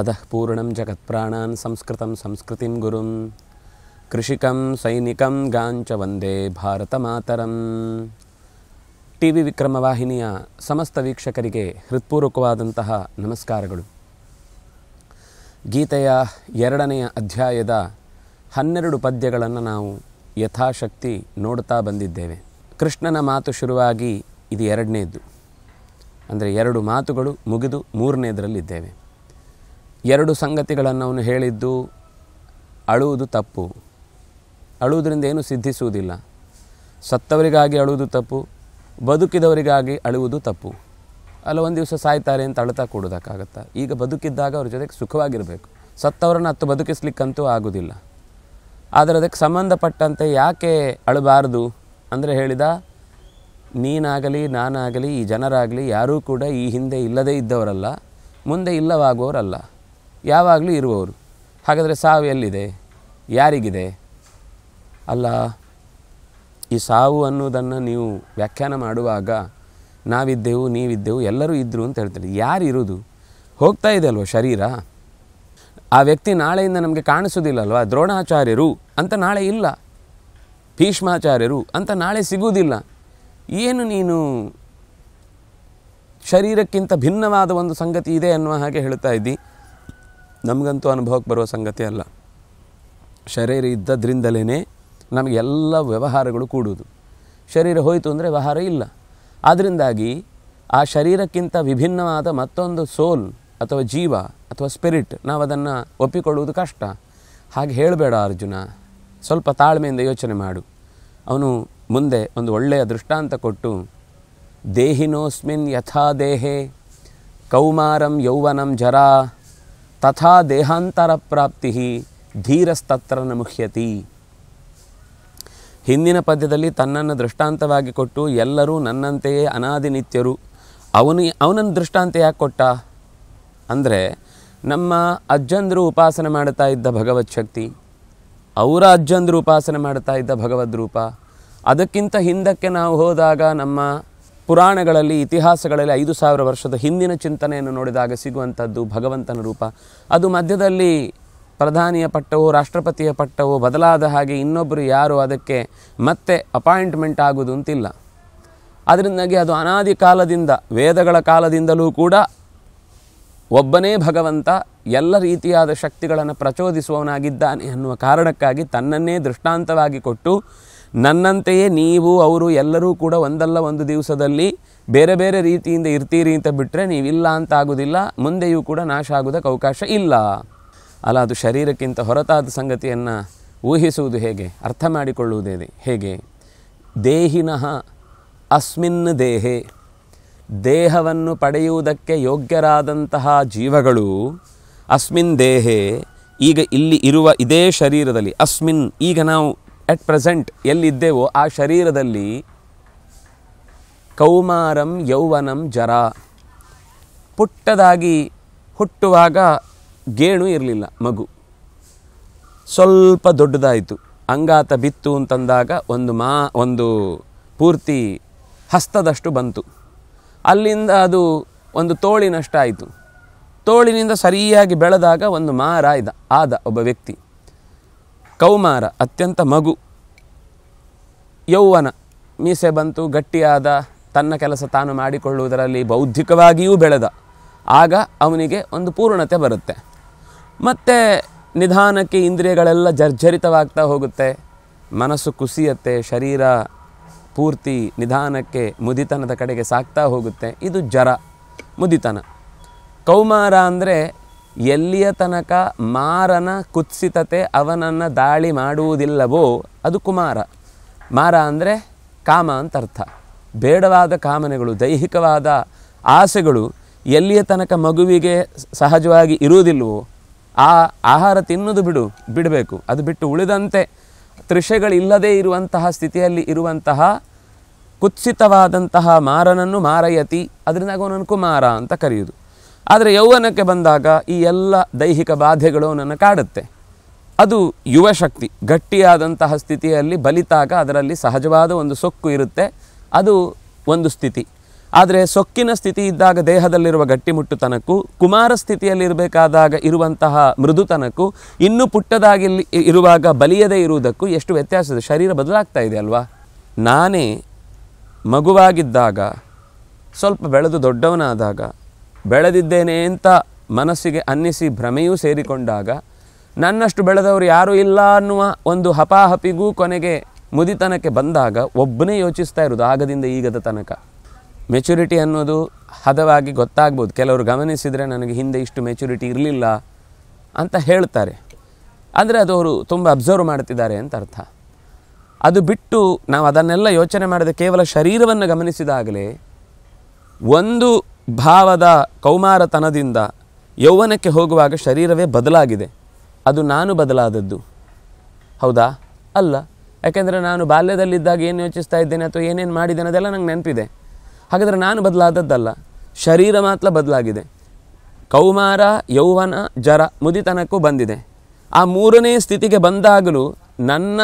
अतः ಜಗತ್ ಜಗತ್ಪ್ರಾಣಾನ್ ಸಂಸ್ಕೃತಂ ಸಂಸ್ಕೃತಿಂ ಗುರುಂ ಕೃಷಿಕಂ ಸೈನಿಕಂ ಗಾಂಚ ವಂದೇ ಭಾರತ ಮಾತರಂ ಟಿ ವಿ ವಿಕ್ರಮವಾಹಿನಿಯ ಸಮಸ್ತ ವೀಕ್ಷಕರಿಗೆ ಹೃತ್ಪೂರ್ವಕವಾದಂತಹ ನಮಸ್ಕಾರಗಳು ಗೀತೆಯ ಎರಡನೆಯ ಅಧ್ಯಾಯದ ಹನ್ನೆರಡು ಪದ್ಯಗಳನ್ನು ನಾವು ಯಥಾಶಕ್ತಿ ನೋಡ್ತಾ ಬಂದಿದ್ದೇವೆ ಕೃಷ್ಣನ ಮಾತು ಶುರುವಾಗಿ ಇದು ಎರಡನೇದ್ದು ಅಂದರೆ ಎರಡು ಮಾತುಗಳು ಮುಗಿದು ಮೂರನೇದರಲ್ಲಿದ್ದೇವೆ ಎರಡು ಸಂಗತಿಗಳನ್ನು ಅವನು ಹೇಳಿದ್ದು ಅಳುವುದು ತಪ್ಪು ಅಳುವುದರಿಂದ ಏನು ಸಿದ್ಧಿಸುವುದಿಲ್ಲ ಸತ್ತವರಿಗಾಗಿ ಅಳುವುದು ತಪ್ಪು ಬದುಕಿದವರಿಗಾಗಿ ಅಳುವುದು ತಪ್ಪು ಅಲ್ಲ ಒಂದು ದಿವಸ ಸಾಯ್ತಾರೆ ಅಂತ ಅಳ್ತಾ ಕೂಡೋದಕ್ಕಾಗತ್ತಾ ಈಗ ಬದುಕಿದ್ದಾಗ ಅವ್ರ ಜೊತೆಗೆ ಸುಖವಾಗಿರಬೇಕು ಸತ್ತವರನ್ನು ಹತ್ತು ಬದುಕಿಸ್ಲಿಕ್ಕಂತೂ ಆಗುವುದಿಲ್ಲ ಆದರೆ ಅದಕ್ಕೆ ಸಂಬಂಧಪಟ್ಟಂತೆ ಯಾಕೆ ಅಳಬಾರದು ಅಂದರೆ ಹೇಳಿದ ನೀನಾಗಲಿ ನಾನಾಗಲಿ ಈ ಜನರಾಗಲಿ ಯಾರೂ ಕೂಡ ಈ ಹಿಂದೆ ಇಲ್ಲದೇ ಇದ್ದವರಲ್ಲ ಮುಂದೆ ಇಲ್ಲವಾಗುವವರಲ್ಲ ಯಾವಾಗಲೂ ಇರುವವರು ಹಾಗಾದರೆ ಸಾವು ಎಲ್ಲಿದೆ ಯಾರಿಗಿದೆ ಅಲ್ಲ ಈ ಸಾವು ಅನ್ನೋದನ್ನು ನೀವು ವ್ಯಾಖ್ಯಾನ ಮಾಡುವಾಗ ನಾವಿದ್ದೆವು ನೀವಿದ್ದೆವು ಎಲ್ಲರೂ ಇದ್ದರು ಅಂತ ಹೇಳ್ತಾರೆ ಯಾರಿರುವುದು ಹೋಗ್ತಾ ಇದೆ ಅಲ್ವ ಶರೀರ ಆ ವ್ಯಕ್ತಿ ನಾಳೆಯಿಂದ ನಮಗೆ ಕಾಣಿಸೋದಿಲ್ಲ ಅಲ್ವಾ ದ್ರೋಣಾಚಾರ್ಯರು ಅಂತ ನಾಳೆ ಇಲ್ಲ ಭೀಷ್ಮಾಚಾರ್ಯರು ಅಂತ ನಾಳೆ ಸಿಗುವುದಿಲ್ಲ ಏನು ನೀನು ಶರೀರಕ್ಕಿಂತ ಭಿನ್ನವಾದ ಒಂದು ಸಂಗತಿ ಇದೆ ಅನ್ನುವ ಹಾಗೆ ಹೇಳ್ತಾ ಇದ್ದೀನಿ ನಮಗಂತೂ ಅನುಭವಕ್ಕೆ ಬರುವ ಸಂಗತಿ ಅಲ್ಲ ಶರೀರ ಇದ್ದದ್ರಿಂದಲೇ ನಮಗೆಲ್ಲ ವ್ಯವಹಾರಗಳು ಕೂಡುವುದು ಶರೀರ ಹೋಯಿತು ಅಂದರೆ ವ್ಯವಹಾರ ಇಲ್ಲ ಆದ್ದರಿಂದಾಗಿ ಆ ಶರೀರಕ್ಕಿಂತ ವಿಭಿನ್ನವಾದ ಮತ್ತೊಂದು ಸೋಲ್ ಅಥವಾ ಜೀವ ಅಥವಾ ಸ್ಪಿರಿಟ್ ನಾವು ಅದನ್ನು ಒಪ್ಪಿಕೊಳ್ಳುವುದು ಕಷ್ಟ ಹಾಗೆ ಹೇಳಬೇಡ ಅರ್ಜುನ ಸ್ವಲ್ಪ ತಾಳ್ಮೆಯಿಂದ ಯೋಚನೆ ಮಾಡು ಅವನು ಮುಂದೆ ಒಂದು ಒಳ್ಳೆಯ ದೃಷ್ಟಾಂತ ಕೊಟ್ಟು ದೇಹಿನೋಸ್ಮಿನ್ ಯಥಾ ದೇಹೆ ಕೌಮಾರಂ ಯೌವನಂ ಜರಾ ತಥಾ ದೇಹಾಂತರ ಪ್ರಾಪ್ತಿ ಧೀರಸ್ತತ್ರ ನ ಮುಖ್ಯತಿ ಹಿಂದಿನ ಪದ್ಯದಲ್ಲಿ ತನ್ನನ್ನು ದೃಷ್ಟಾಂತವಾಗಿ ಕೊಟ್ಟು ಎಲ್ಲರೂ ನನ್ನಂತೆಯೇ ಅನಾದಿನಿತ್ಯರು ಅವನು ಅವನನ್ನು ದೃಷ್ಟಾಂತ ಯಾಕೆ ಕೊಟ್ಟ ಅಂದರೆ ನಮ್ಮ ಅಜ್ಜಂದರು ಉಪಾಸನೆ ಮಾಡ್ತಾ ಇದ್ದ ಭಗವತ್ ಶಕ್ತಿ ಅವರ ಅಜ್ಜಂದರು ಉಪಾಸನೆ ಮಾಡ್ತಾ ಇದ್ದ ಭಗವದ್ ರೂಪ ಅದಕ್ಕಿಂತ ಹಿಂದಕ್ಕೆ ನಾವು ಹೋದಾಗ ನಮ್ಮ ಪುರಾಣಗಳಲ್ಲಿ ಇತಿಹಾಸಗಳಲ್ಲಿ ಐದು ಸಾವಿರ ವರ್ಷದ ಹಿಂದಿನ ಚಿಂತನೆಯನ್ನು ನೋಡಿದಾಗ ಸಿಗುವಂಥದ್ದು ಭಗವಂತನ ರೂಪ ಅದು ಮಧ್ಯದಲ್ಲಿ ಪ್ರಧಾನಿಯ ಪಟ್ಟವೋ ರಾಷ್ಟ್ರಪತಿಯ ಪಟ್ಟವೋ ಬದಲಾದ ಹಾಗೆ ಇನ್ನೊಬ್ಬರು ಯಾರು ಅದಕ್ಕೆ ಮತ್ತೆ ಅಪಾಯಿಂಟ್ಮೆಂಟ್ ಆಗುವುದು ಅಂತಿಲ್ಲ ಅದರಿಂದಾಗಿ ಅದು ಅನಾದಿ ಕಾಲದಿಂದ ವೇದಗಳ ಕಾಲದಿಂದಲೂ ಕೂಡ ಒಬ್ಬನೇ ಭಗವಂತ ಎಲ್ಲ ರೀತಿಯಾದ ಶಕ್ತಿಗಳನ್ನು ಪ್ರಚೋದಿಸುವವನಾಗಿದ್ದಾನೆ ಅನ್ನುವ ಕಾರಣಕ್ಕಾಗಿ ತನ್ನನ್ನೇ ದೃಷ್ಟಾಂತವಾಗಿ ಕೊಟ್ಟು ನನ್ನಂತೆಯೇ ನೀವು ಅವರು ಎಲ್ಲರೂ ಕೂಡ ಒಂದಲ್ಲ ಒಂದು ದಿವಸದಲ್ಲಿ ಬೇರೆ ಬೇರೆ ರೀತಿಯಿಂದ ಇರ್ತೀರಿ ಅಂತ ಬಿಟ್ಟರೆ ನೀವಿಲ್ಲ ಅಂತ ಆಗೋದಿಲ್ಲ ಮುಂದೆಯೂ ಕೂಡ ನಾಶ ಆಗೋದಕ್ಕೆ ಅವಕಾಶ ಇಲ್ಲ ಅಲ್ಲ ಅದು ಶರೀರಕ್ಕಿಂತ ಹೊರತಾದ ಸಂಗತಿಯನ್ನು ಊಹಿಸುವುದು ಹೇಗೆ ಅರ್ಥ ಮಾಡಿಕೊಳ್ಳುವುದೇ ಹೇಗೆ ದೇಹಿನಃ ಅಸ್ಮಿನ್ ದೇಹೆ ದೇಹವನ್ನು ಪಡೆಯುವುದಕ್ಕೆ ಯೋಗ್ಯರಾದಂತಹ ಜೀವಗಳು ಅಸ್ಮಿನ್ ದೇಹೆ ಈಗ ಇಲ್ಲಿ ಇರುವ ಇದೇ ಶರೀರದಲ್ಲಿ ಅಸ್ಮಿನ್ ಈಗ ನಾವು ಎಟ್ ಪ್ರೆಸೆಂಟ್ ಎಲ್ಲಿದ್ದೇವೋ ಆ ಶರೀರದಲ್ಲಿ ಕೌಮಾರಂ ಯೌವನಂ ಜರ ಪುಟ್ಟದಾಗಿ ಹುಟ್ಟುವಾಗ ಗೇಣು ಇರಲಿಲ್ಲ ಮಗು ಸ್ವಲ್ಪ ದೊಡ್ಡದಾಯಿತು ಅಂಗಾತ ಬಿತ್ತು ಅಂತಂದಾಗ ಒಂದು ಮಾ ಒಂದು ಪೂರ್ತಿ ಹಸ್ತದಷ್ಟು ಬಂತು ಅಲ್ಲಿಂದ ಅದು ಒಂದು ತೋಳಿನಷ್ಟು ಆಯಿತು ತೋಳಿನಿಂದ ಸರಿಯಾಗಿ ಬೆಳೆದಾಗ ಒಂದು ಮಾರಾಯ್ದ ಆದ ಒಬ್ಬ ವ್ಯಕ್ತಿ ಕೌಮಾರ ಅತ್ಯಂತ ಮಗು ಯೌವನ ಮೀಸೆ ಬಂತು ಗಟ್ಟಿಯಾದ ತನ್ನ ಕೆಲಸ ತಾನು ಮಾಡಿಕೊಳ್ಳುವುದರಲ್ಲಿ ಬೌದ್ಧಿಕವಾಗಿಯೂ ಬೆಳೆದ ಆಗ ಅವನಿಗೆ ಒಂದು ಪೂರ್ಣತೆ ಬರುತ್ತೆ ಮತ್ತು ನಿಧಾನಕ್ಕೆ ಇಂದ್ರಿಯಗಳೆಲ್ಲ ಜರ್ಜರಿತವಾಗ್ತಾ ಹೋಗುತ್ತೆ ಮನಸ್ಸು ಕುಸಿಯತ್ತೆ ಶರೀರ ಪೂರ್ತಿ ನಿಧಾನಕ್ಕೆ ಮುದಿತನದ ಕಡೆಗೆ ಸಾಗ್ತಾ ಹೋಗುತ್ತೆ ಇದು ಜರ ಮುದಿತನ ಕೌಮಾರ ಅಂದರೆ ಎಲ್ಲಿಯ ತನಕ ಮಾರನ ಕುತ್ಸಿತತೆ ಅವನನ್ನು ದಾಳಿ ಮಾಡುವುದಿಲ್ಲವೋ ಅದು ಕುಮಾರ ಮಾರ ಅಂದರೆ ಕಾಮ ಅಂತ ಅರ್ಥ ಬೇಡವಾದ ಕಾಮನೆಗಳು ದೈಹಿಕವಾದ ಆಸೆಗಳು ಎಲ್ಲಿಯ ತನಕ ಮಗುವಿಗೆ ಸಹಜವಾಗಿ ಇರುವುದಿಲ್ಲವೋ ಆ ಆಹಾರ ತಿನ್ನೋದು ಬಿಡು ಬಿಡಬೇಕು ಅದು ಬಿಟ್ಟು ಉಳಿದಂತೆ ತ್ರಿಷೆಗಳಿಲ್ಲದೇ ಇರುವಂತಹ ಸ್ಥಿತಿಯಲ್ಲಿ ಇರುವಂತಹ ಕುತ್ಸಿತವಾದಂತಹ ಮಾರನನ್ನು ಮಾರಯತಿ ಅದರಿಂದಾಗ ಅವನನ್ನು ಕುಮಾರ ಅಂತ ಕರೆಯುವುದು ಆದರೆ ಯೌವನಕ್ಕೆ ಬಂದಾಗ ಈ ಎಲ್ಲ ದೈಹಿಕ ಬಾಧೆಗಳು ನನ್ನ ಕಾಡುತ್ತೆ ಅದು ಯುವಶಕ್ತಿ ಗಟ್ಟಿಯಾದಂತಹ ಸ್ಥಿತಿಯಲ್ಲಿ ಬಲಿತಾಗ ಅದರಲ್ಲಿ ಸಹಜವಾದ ಒಂದು ಸೊಕ್ಕು ಇರುತ್ತೆ ಅದು ಒಂದು ಸ್ಥಿತಿ ಆದರೆ ಸೊಕ್ಕಿನ ಸ್ಥಿತಿ ಇದ್ದಾಗ ದೇಹದಲ್ಲಿರುವ ಗಟ್ಟಿಮುಟ್ಟುತನಕ್ಕೂ ಕುಮಾರ ಸ್ಥಿತಿಯಲ್ಲಿರಬೇಕಾದಾಗ ಇರುವಂತಹ ಮೃದುತನಕ್ಕೂ ಇನ್ನೂ ಪುಟ್ಟದಾಗಿ ಇರುವಾಗ ಬಲಿಯದೇ ಇರುವುದಕ್ಕೂ ಎಷ್ಟು ವ್ಯತ್ಯಾಸದ ಶರೀರ ಬದಲಾಗ್ತಾ ಇದೆ ಅಲ್ವಾ ನಾನೇ ಮಗುವಾಗಿದ್ದಾಗ ಸ್ವಲ್ಪ ಬೆಳೆದು ದೊಡ್ಡವನಾದಾಗ ಬೆಳೆದಿದ್ದೇನೆ ಅಂತ ಮನಸ್ಸಿಗೆ ಅನ್ನಿಸಿ ಭ್ರಮೆಯೂ ಸೇರಿಕೊಂಡಾಗ ನನ್ನಷ್ಟು ಬೆಳೆದವರು ಯಾರೂ ಇಲ್ಲ ಅನ್ನುವ ಒಂದು ಹಪಾಹಪಿಗೂ ಕೊನೆಗೆ ಮುದಿತನಕ್ಕೆ ಬಂದಾಗ ಒಬ್ಬನೇ ಯೋಚಿಸ್ತಾ ಇರೋದು ಆಗದಿಂದ ಈಗದ ತನಕ ಮೆಚುರಿಟಿ ಅನ್ನೋದು ಹದವಾಗಿ ಗೊತ್ತಾಗ್ಬೋದು ಕೆಲವರು ಗಮನಿಸಿದರೆ ನನಗೆ ಹಿಂದೆ ಇಷ್ಟು ಮೆಚುರಿಟಿ ಇರಲಿಲ್ಲ ಅಂತ ಹೇಳ್ತಾರೆ ಅಂದರೆ ಅದು ಅವರು ತುಂಬ ಅಬ್ಸರ್ವ್ ಮಾಡ್ತಿದ್ದಾರೆ ಅಂತ ಅರ್ಥ ಅದು ಬಿಟ್ಟು ನಾವು ಅದನ್ನೆಲ್ಲ ಯೋಚನೆ ಮಾಡದೆ ಕೇವಲ ಶರೀರವನ್ನು ಗಮನಿಸಿದಾಗಲೇ ಒಂದು ಭಾವದ ಕೌಮಾರತನದಿಂದ ಯೌವನಕ್ಕೆ ಹೋಗುವಾಗ ಶರೀರವೇ ಬದಲಾಗಿದೆ ಅದು ನಾನು ಬದಲಾದದ್ದು ಹೌದಾ ಅಲ್ಲ ಯಾಕೆಂದರೆ ನಾನು ಬಾಲ್ಯದಲ್ಲಿದ್ದಾಗ ಏನು ಯೋಚಿಸ್ತಾ ಇದ್ದೇನೆ ಅಥವಾ ಏನೇನು ಮಾಡಿದ್ದೇನೆ ಅದೆಲ್ಲ ನಂಗೆ ನೆನಪಿದೆ ಹಾಗಾದರೆ ನಾನು ಬದಲಾದದ್ದಲ್ಲ ಶರೀರ ಮಾತ್ರ ಬದಲಾಗಿದೆ ಕೌಮಾರ ಯೌವನ ಜರ ಮುದಿತನಕ್ಕೂ ಬಂದಿದೆ ಆ ಮೂರನೇ ಸ್ಥಿತಿಗೆ ಬಂದಾಗಲೂ ನನ್ನ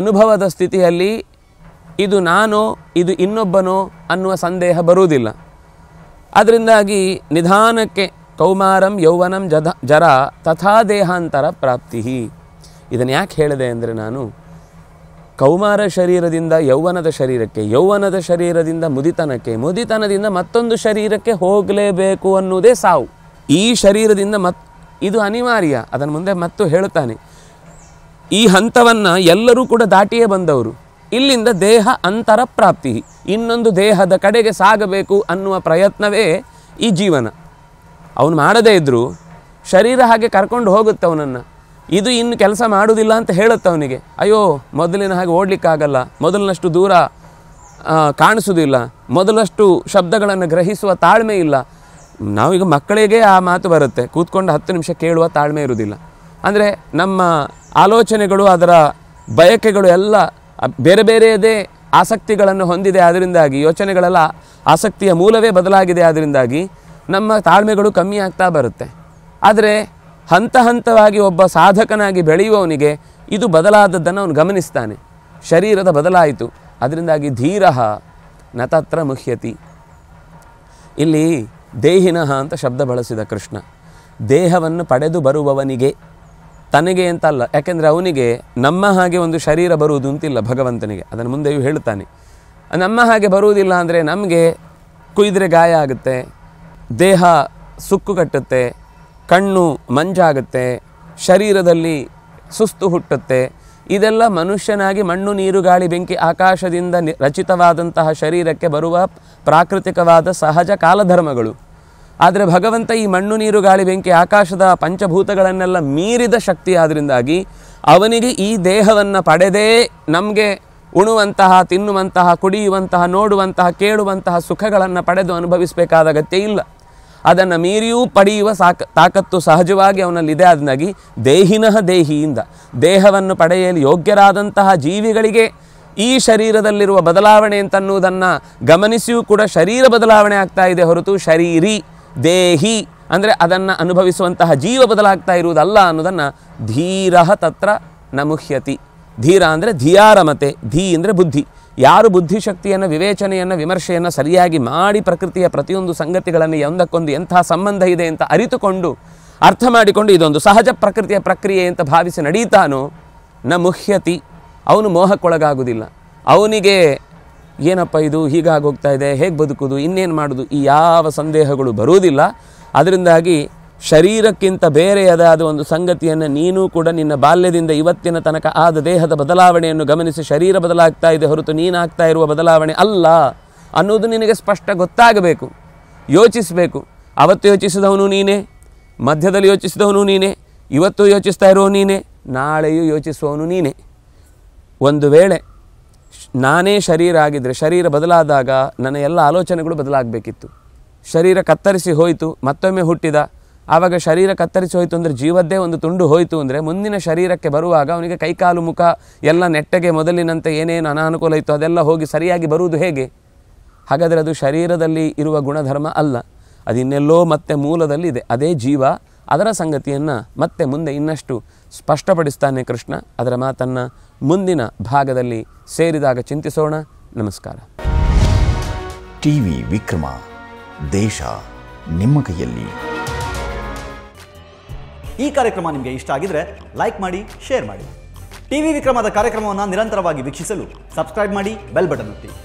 ಅನುಭವದ ಸ್ಥಿತಿಯಲ್ಲಿ ಇದು ನಾನೋ ಇದು ಇನ್ನೊಬ್ಬನೋ ಅನ್ನುವ ಸಂದೇಹ ಬರುವುದಿಲ್ಲ ಅದರಿಂದಾಗಿ ನಿಧಾನಕ್ಕೆ ಕೌಮಾರಂ ಯೌವನಂ ಜಧ ಜರ ತಥಾ ದೇಹಾಂತರ ಪ್ರಾಪ್ತಿ ಇದನ್ನು ಯಾಕೆ ಹೇಳಿದೆ ಅಂದರೆ ನಾನು ಕೌಮಾರ ಶರೀರದಿಂದ ಯೌವನದ ಶರೀರಕ್ಕೆ ಯೌವನದ ಶರೀರದಿಂದ ಮುದಿತನಕ್ಕೆ ಮುದಿತನದಿಂದ ಮತ್ತೊಂದು ಶರೀರಕ್ಕೆ ಹೋಗಲೇಬೇಕು ಅನ್ನುವುದೇ ಸಾವು ಈ ಶರೀರದಿಂದ ಮತ್ ಇದು ಅನಿವಾರ್ಯ ಅದನ್ನು ಮುಂದೆ ಮತ್ತು ಹೇಳುತ್ತಾನೆ ಈ ಹಂತವನ್ನು ಎಲ್ಲರೂ ಕೂಡ ದಾಟಿಯೇ ಬಂದವರು ಇಲ್ಲಿಂದ ದೇಹ ಅಂತರ ಪ್ರಾಪ್ತಿ ಇನ್ನೊಂದು ದೇಹದ ಕಡೆಗೆ ಸಾಗಬೇಕು ಅನ್ನುವ ಪ್ರಯತ್ನವೇ ಈ ಜೀವನ ಅವನು ಮಾಡದೇ ಇದ್ದರೂ ಶರೀರ ಹಾಗೆ ಕರ್ಕೊಂಡು ಹೋಗುತ್ತೆ ಅವನನ್ನು ಇದು ಇನ್ನು ಕೆಲಸ ಮಾಡುವುದಿಲ್ಲ ಅಂತ ಹೇಳುತ್ತೆ ಅವನಿಗೆ ಅಯ್ಯೋ ಮೊದಲಿನ ಹಾಗೆ ಓಡಲಿಕ್ಕಾಗಲ್ಲ ಮೊದಲಿನಷ್ಟು ದೂರ ಕಾಣಿಸೋದಿಲ್ಲ ಮೊದಲಷ್ಟು ಶಬ್ದಗಳನ್ನು ಗ್ರಹಿಸುವ ತಾಳ್ಮೆ ಇಲ್ಲ ನಾವೀಗ ಮಕ್ಕಳಿಗೆ ಆ ಮಾತು ಬರುತ್ತೆ ಕೂತ್ಕೊಂಡು ಹತ್ತು ನಿಮಿಷ ಕೇಳುವ ತಾಳ್ಮೆ ಇರುವುದಿಲ್ಲ ಅಂದರೆ ನಮ್ಮ ಆಲೋಚನೆಗಳು ಅದರ ಬಯಕೆಗಳು ಎಲ್ಲ ಬೇರೆ ಬೇರೆಯದೇ ಆಸಕ್ತಿಗಳನ್ನು ಹೊಂದಿದೆ ಅದರಿಂದಾಗಿ ಯೋಚನೆಗಳೆಲ್ಲ ಆಸಕ್ತಿಯ ಮೂಲವೇ ಬದಲಾಗಿದೆ ಅದರಿಂದಾಗಿ ನಮ್ಮ ತಾಳ್ಮೆಗಳು ಕಮ್ಮಿ ಆಗ್ತಾ ಬರುತ್ತೆ ಆದರೆ ಹಂತ ಹಂತವಾಗಿ ಒಬ್ಬ ಸಾಧಕನಾಗಿ ಬೆಳೆಯುವವನಿಗೆ ಇದು ಬದಲಾದದ್ದನ್ನು ಅವನು ಗಮನಿಸ್ತಾನೆ ಶರೀರದ ಬದಲಾಯಿತು ಅದರಿಂದಾಗಿ ಧೀರ ನತತ್ರ ಮುಖ್ಯತಿ ಇಲ್ಲಿ ದೇಹಿನಃ ಅಂತ ಶಬ್ದ ಬಳಸಿದ ಕೃಷ್ಣ ದೇಹವನ್ನು ಪಡೆದು ಬರುವವನಿಗೆ ತನಗೆ ಅಂತ ಅಲ್ಲ ಯಾಕೆಂದರೆ ಅವನಿಗೆ ನಮ್ಮ ಹಾಗೆ ಒಂದು ಶರೀರ ಬರುವುದು ಅಂತಿಲ್ಲ ಭಗವಂತನಿಗೆ ಅದನ್ನು ಮುಂದೆಯೂ ಹೇಳ್ತಾನೆ ನಮ್ಮ ಹಾಗೆ ಬರುವುದಿಲ್ಲ ಅಂದರೆ ನಮಗೆ ಕುಯ್ದರೆ ಗಾಯ ಆಗುತ್ತೆ ದೇಹ ಸುಕ್ಕು ಕಟ್ಟುತ್ತೆ ಕಣ್ಣು ಮಂಜಾಗುತ್ತೆ ಶರೀರದಲ್ಲಿ ಸುಸ್ತು ಹುಟ್ಟುತ್ತೆ ಇದೆಲ್ಲ ಮನುಷ್ಯನಾಗಿ ಮಣ್ಣು ನೀರು ಗಾಳಿ ಬೆಂಕಿ ಆಕಾಶದಿಂದ ರಚಿತವಾದಂತಹ ಶರೀರಕ್ಕೆ ಬರುವ ಪ್ರಾಕೃತಿಕವಾದ ಸಹಜ ಕಾಲಧರ್ಮಗಳು ಆದರೆ ಭಗವಂತ ಈ ಮಣ್ಣು ನೀರು ಗಾಳಿ ಬೆಂಕಿ ಆಕಾಶದ ಪಂಚಭೂತಗಳನ್ನೆಲ್ಲ ಮೀರಿದ ಶಕ್ತಿ ಆದ್ದರಿಂದಾಗಿ ಅವನಿಗೆ ಈ ದೇಹವನ್ನು ಪಡೆದೇ ನಮಗೆ ಉಣುವಂತಹ ತಿನ್ನುವಂತಹ ಕುಡಿಯುವಂತಹ ನೋಡುವಂತಹ ಕೇಳುವಂತಹ ಸುಖಗಳನ್ನು ಪಡೆದು ಅನುಭವಿಸಬೇಕಾದ ಅಗತ್ಯ ಇಲ್ಲ ಅದನ್ನು ಮೀರಿಯೂ ಪಡೆಯುವ ಸಾಕ ತಾಕತ್ತು ಸಹಜವಾಗಿ ಅವನಲ್ಲಿದೆ ಅದನ್ನಾಗಿ ದೇಹಿನಹ ದೇಹಿಯಿಂದ ದೇಹವನ್ನು ಪಡೆಯಲು ಯೋಗ್ಯರಾದಂತಹ ಜೀವಿಗಳಿಗೆ ಈ ಶರೀರದಲ್ಲಿರುವ ಬದಲಾವಣೆ ಅಂತನ್ನುವುದನ್ನು ಗಮನಿಸಿಯೂ ಕೂಡ ಶರೀರ ಬದಲಾವಣೆ ಆಗ್ತಾ ಇದೆ ಹೊರತು ಶರೀರಿ ದೇಹಿ ಅಂದರೆ ಅದನ್ನು ಅನುಭವಿಸುವಂತಹ ಜೀವ ಬದಲಾಗ್ತಾ ಇರುವುದಲ್ಲ ಅನ್ನೋದನ್ನು ಧೀರ ತತ್ರ ನಮುಹ್ಯತಿ ಧೀರ ಅಂದರೆ ಧಿಯಾರಮತೆ ಧೀ ಅಂದರೆ ಬುದ್ಧಿ ಯಾರು ಬುದ್ಧಿಶಕ್ತಿಯನ್ನು ವಿವೇಚನೆಯನ್ನು ವಿಮರ್ಶೆಯನ್ನು ಸರಿಯಾಗಿ ಮಾಡಿ ಪ್ರಕೃತಿಯ ಪ್ರತಿಯೊಂದು ಸಂಗತಿಗಳನ್ನು ಒಂದಕ್ಕೊಂದು ಎಂಥ ಸಂಬಂಧ ಇದೆ ಅಂತ ಅರಿತುಕೊಂಡು ಅರ್ಥ ಮಾಡಿಕೊಂಡು ಇದೊಂದು ಸಹಜ ಪ್ರಕೃತಿಯ ಪ್ರಕ್ರಿಯೆ ಅಂತ ಭಾವಿಸಿ ನಡೀತಾನೋ ನ ಮುಹ್ಯತಿ ಅವನು ಮೋಹಕ್ಕೊಳಗಾಗುವುದಿಲ್ಲ ಅವನಿಗೆ ಏನಪ್ಪ ಇದು ಹೋಗ್ತಾ ಇದೆ ಹೇಗೆ ಬದುಕೋದು ಇನ್ನೇನು ಮಾಡೋದು ಈ ಯಾವ ಸಂದೇಹಗಳು ಬರುವುದಿಲ್ಲ ಅದರಿಂದಾಗಿ ಶರೀರಕ್ಕಿಂತ ಬೇರೆಯದಾದ ಒಂದು ಸಂಗತಿಯನ್ನು ನೀನು ಕೂಡ ನಿನ್ನ ಬಾಲ್ಯದಿಂದ ಇವತ್ತಿನ ತನಕ ಆದ ದೇಹದ ಬದಲಾವಣೆಯನ್ನು ಗಮನಿಸಿ ಶರೀರ ಬದಲಾಗ್ತಾ ಇದೆ ಹೊರತು ನೀನಾಗ್ತಾ ಇರುವ ಬದಲಾವಣೆ ಅಲ್ಲ ಅನ್ನೋದು ನಿನಗೆ ಸ್ಪಷ್ಟ ಗೊತ್ತಾಗಬೇಕು ಯೋಚಿಸಬೇಕು ಅವತ್ತು ಯೋಚಿಸಿದವನು ನೀನೇ ಮಧ್ಯದಲ್ಲಿ ಯೋಚಿಸಿದವನು ನೀನೇ ಇವತ್ತು ಯೋಚಿಸ್ತಾ ಇರೋ ನೀನೇ ನಾಳೆಯೂ ಯೋಚಿಸುವವನು ನೀನೇ ಒಂದು ವೇಳೆ ನಾನೇ ಶರೀರ ಆಗಿದ್ದರೆ ಶರೀರ ಬದಲಾದಾಗ ನನ್ನ ಎಲ್ಲ ಆಲೋಚನೆಗಳು ಬದಲಾಗಬೇಕಿತ್ತು ಶರೀರ ಕತ್ತರಿಸಿ ಹೋಯಿತು ಮತ್ತೊಮ್ಮೆ ಹುಟ್ಟಿದ ಆವಾಗ ಶರೀರ ಕತ್ತರಿಸಿ ಹೋಯಿತು ಅಂದರೆ ಜೀವದ್ದೇ ಒಂದು ತುಂಡು ಹೋಯಿತು ಅಂದರೆ ಮುಂದಿನ ಶರೀರಕ್ಕೆ ಬರುವಾಗ ಅವನಿಗೆ ಕೈಕಾಲು ಮುಖ ಎಲ್ಲ ನೆಟ್ಟಗೆ ಮೊದಲಿನಂತೆ ಏನೇನು ಅನಾನುಕೂಲ ಇತ್ತು ಅದೆಲ್ಲ ಹೋಗಿ ಸರಿಯಾಗಿ ಬರುವುದು ಹೇಗೆ ಹಾಗಾದರೆ ಅದು ಶರೀರದಲ್ಲಿ ಇರುವ ಗುಣಧರ್ಮ ಅಲ್ಲ ಅದು ಇನ್ನೆಲ್ಲೋ ಮತ್ತೆ ಮೂಲದಲ್ಲಿ ಇದೆ ಅದೇ ಜೀವ ಅದರ ಸಂಗತಿಯನ್ನು ಮತ್ತೆ ಮುಂದೆ ಇನ್ನಷ್ಟು ಸ್ಪಷ್ಟಪಡಿಸ್ತಾನೆ ಕೃಷ್ಣ ಅದರ ಮಾತನ್ನು ಮುಂದಿನ ಭಾಗದಲ್ಲಿ ಸೇರಿದಾಗ ಚಿಂತಿಸೋಣ ನಮಸ್ಕಾರ ಟಿ ವಿ ವಿಕ್ರಮ ದೇಶ ನಿಮ್ಮ ಕೈಯಲ್ಲಿ ಈ ಕಾರ್ಯಕ್ರಮ ನಿಮಗೆ ಇಷ್ಟ ಆಗಿದ್ರೆ ಲೈಕ್ ಮಾಡಿ ಶೇರ್ ಮಾಡಿ ಟಿವಿ ವಿಕ್ರಮದ ಕಾರ್ಯಕ್ರಮವನ್ನು ನಿರಂತರವಾಗಿ ವೀಕ್ಷಿಸಲು ಸಬ್ಸ್ಕ್ರೈಬ್ ಮಾಡಿ ಬೆಲ್ ಬಟನ್ ಒತ್ತಿ